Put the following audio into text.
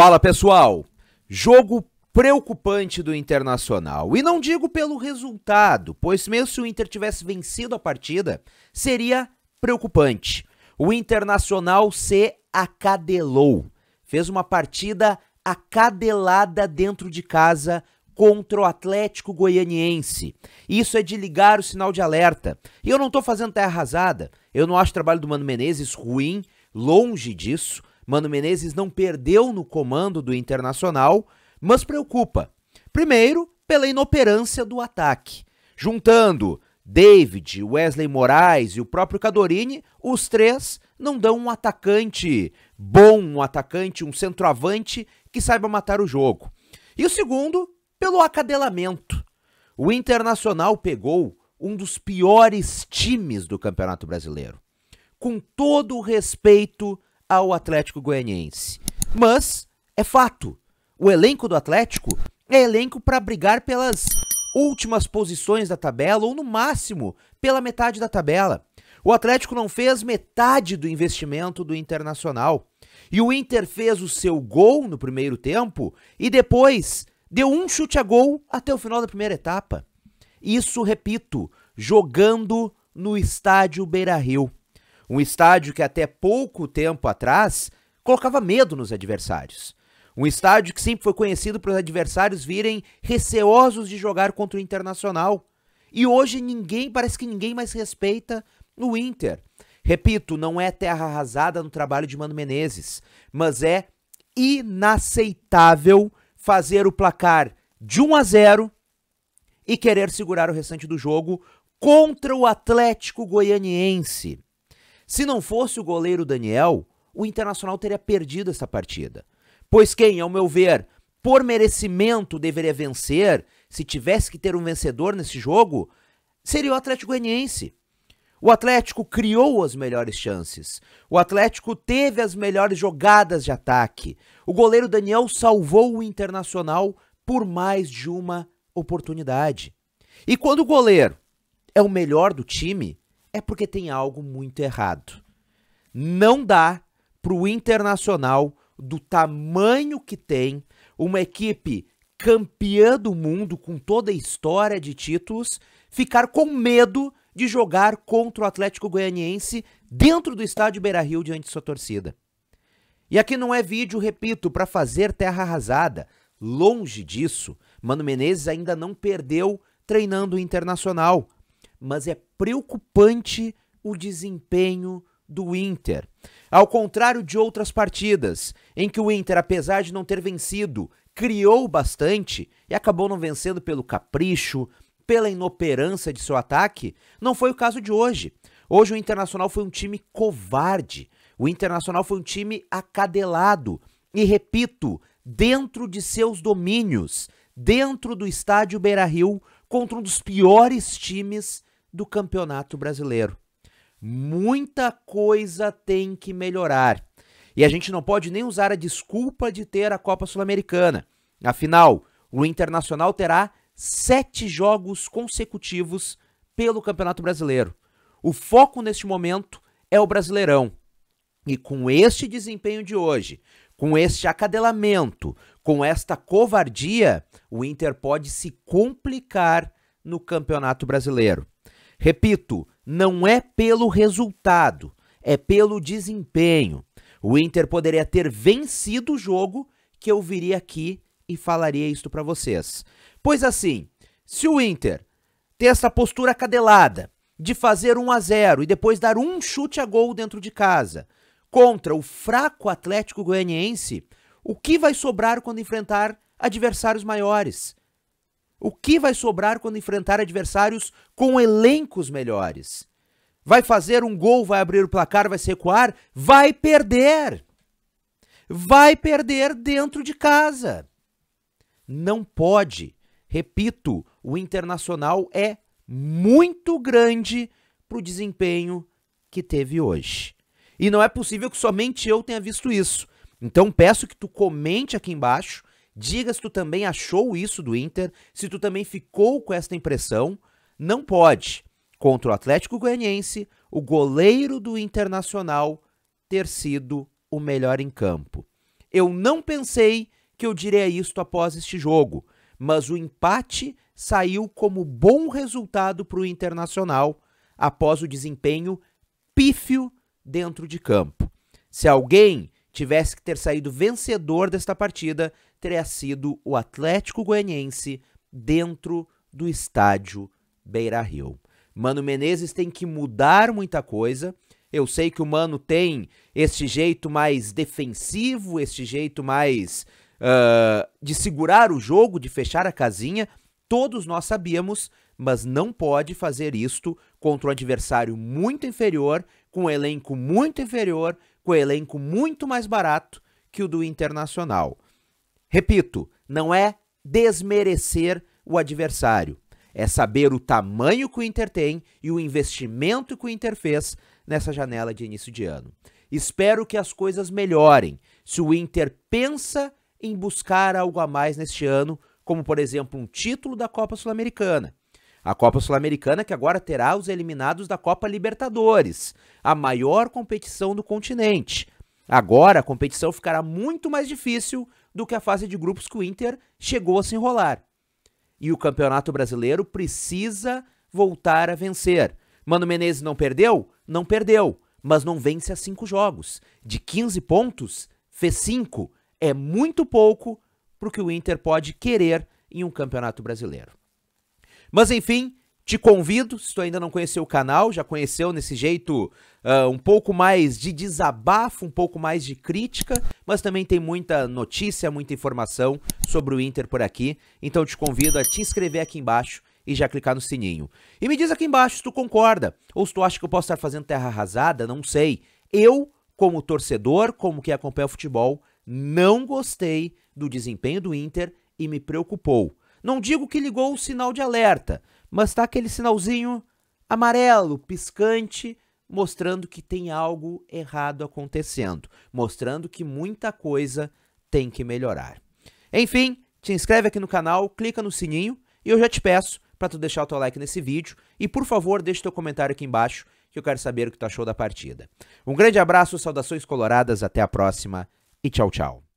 Fala pessoal, jogo preocupante do Internacional. E não digo pelo resultado, pois mesmo se o Inter tivesse vencido a partida, seria preocupante. O Internacional se acadelou, fez uma partida acadelada dentro de casa contra o Atlético Goianiense. Isso é de ligar o sinal de alerta. E eu não estou fazendo terra arrasada, eu não acho o trabalho do Mano Menezes ruim, longe disso. Mano Menezes não perdeu no comando do Internacional, mas preocupa. Primeiro, pela inoperância do ataque. Juntando David, Wesley Moraes e o próprio Cadorini, os três não dão um atacante bom, um atacante, um centroavante que saiba matar o jogo. E o segundo, pelo acadelamento. O Internacional pegou um dos piores times do Campeonato Brasileiro. Com todo o respeito ao Atlético Goianiense. Mas é fato, o elenco do Atlético é elenco para brigar pelas últimas posições da tabela ou no máximo pela metade da tabela. O Atlético não fez metade do investimento do Internacional. E o Inter fez o seu gol no primeiro tempo e depois deu um chute a gol até o final da primeira etapa. Isso, repito, jogando no estádio Beira-Rio. Um estádio que até pouco tempo atrás colocava medo nos adversários. Um estádio que sempre foi conhecido para os adversários virem receosos de jogar contra o Internacional. E hoje ninguém, parece que ninguém mais respeita o Inter. Repito, não é terra arrasada no trabalho de Mano Menezes, mas é inaceitável fazer o placar de 1 a 0 e querer segurar o restante do jogo contra o Atlético Goianiense. Se não fosse o goleiro Daniel, o Internacional teria perdido essa partida. Pois quem, ao meu ver, por merecimento deveria vencer, se tivesse que ter um vencedor nesse jogo, seria o Atlético Goianiense. O Atlético criou as melhores chances. O Atlético teve as melhores jogadas de ataque. O goleiro Daniel salvou o Internacional por mais de uma oportunidade. E quando o goleiro é o melhor do time, é porque tem algo muito errado. Não dá para o Internacional, do tamanho que tem, uma equipe campeã do mundo, com toda a história de títulos, ficar com medo de jogar contra o Atlético Goianiense dentro do estádio Beira-Rio diante de sua torcida. E aqui não é vídeo, repito, para fazer terra arrasada. Longe disso, Mano Menezes ainda não perdeu treinando o Internacional mas é preocupante o desempenho do Inter. Ao contrário de outras partidas, em que o Inter, apesar de não ter vencido, criou bastante e acabou não vencendo pelo capricho, pela inoperância de seu ataque, não foi o caso de hoje. Hoje o Internacional foi um time covarde, o Internacional foi um time acadelado e, repito, dentro de seus domínios, dentro do estádio Beira Rio, contra um dos piores times do Campeonato Brasileiro. Muita coisa tem que melhorar. E a gente não pode nem usar a desculpa de ter a Copa Sul-Americana. Afinal, o Internacional terá sete jogos consecutivos pelo Campeonato Brasileiro. O foco neste momento é o Brasileirão. E com este desempenho de hoje, com este acadelamento, com esta covardia, o Inter pode se complicar no Campeonato Brasileiro. Repito, não é pelo resultado, é pelo desempenho. O Inter poderia ter vencido o jogo que eu viria aqui e falaria isto para vocês. Pois assim, se o Inter ter essa postura cadelada de fazer 1 a 0 e depois dar um chute a gol dentro de casa contra o fraco Atlético Goianiense, o que vai sobrar quando enfrentar adversários maiores? O que vai sobrar quando enfrentar adversários com elencos melhores? Vai fazer um gol, vai abrir o placar, vai se recuar? Vai perder! Vai perder dentro de casa! Não pode. Repito, o internacional é muito grande para o desempenho que teve hoje. E não é possível que somente eu tenha visto isso. Então peço que tu comente aqui embaixo Diga se tu também achou isso do Inter, se tu também ficou com esta impressão. Não pode, contra o Atlético Goianiense, o goleiro do Internacional ter sido o melhor em campo. Eu não pensei que eu diria isto após este jogo, mas o empate saiu como bom resultado para o Internacional após o desempenho pífio dentro de campo. Se alguém tivesse que ter saído vencedor desta partida, teria sido o Atlético Goianiense dentro do estádio Beira Rio. Mano Menezes tem que mudar muita coisa. Eu sei que o Mano tem este jeito mais defensivo, este jeito mais uh, de segurar o jogo, de fechar a casinha. Todos nós sabíamos, mas não pode fazer isto contra um adversário muito inferior, com um elenco muito inferior, com um elenco muito mais barato que o do Internacional. Repito, não é desmerecer o adversário, é saber o tamanho que o Inter tem e o investimento que o Inter fez nessa janela de início de ano. Espero que as coisas melhorem. Se o Inter pensa em buscar algo a mais neste ano, como por exemplo um título da Copa Sul-Americana. A Copa Sul-Americana que agora terá os eliminados da Copa Libertadores, a maior competição do continente. Agora a competição ficará muito mais difícil do que a fase de grupos que o Inter chegou a se enrolar. E o Campeonato Brasileiro precisa voltar a vencer. Mano Menezes não perdeu? Não perdeu, mas não vence a cinco jogos. De 15 pontos, fez 5. É muito pouco para o que o Inter pode querer em um Campeonato Brasileiro. Mas enfim, te convido, se tu ainda não conheceu o canal, já conheceu nesse jeito uh, um pouco mais de desabafo, um pouco mais de crítica, mas também tem muita notícia, muita informação sobre o Inter por aqui. Então te convido a te inscrever aqui embaixo e já clicar no sininho. E me diz aqui embaixo se tu concorda ou se tu acha que eu posso estar fazendo terra arrasada, não sei. Eu, como torcedor, como que acompanha o futebol, não gostei do desempenho do Inter e me preocupou. Não digo que ligou o sinal de alerta, mas tá aquele sinalzinho amarelo, piscante, mostrando que tem algo errado acontecendo, mostrando que muita coisa tem que melhorar. Enfim, te inscreve aqui no canal, clica no sininho e eu já te peço para tu deixar o teu like nesse vídeo e por favor, deixa teu comentário aqui embaixo que eu quero saber o que tu achou da partida. Um grande abraço, saudações coloradas, até a próxima e tchau, tchau.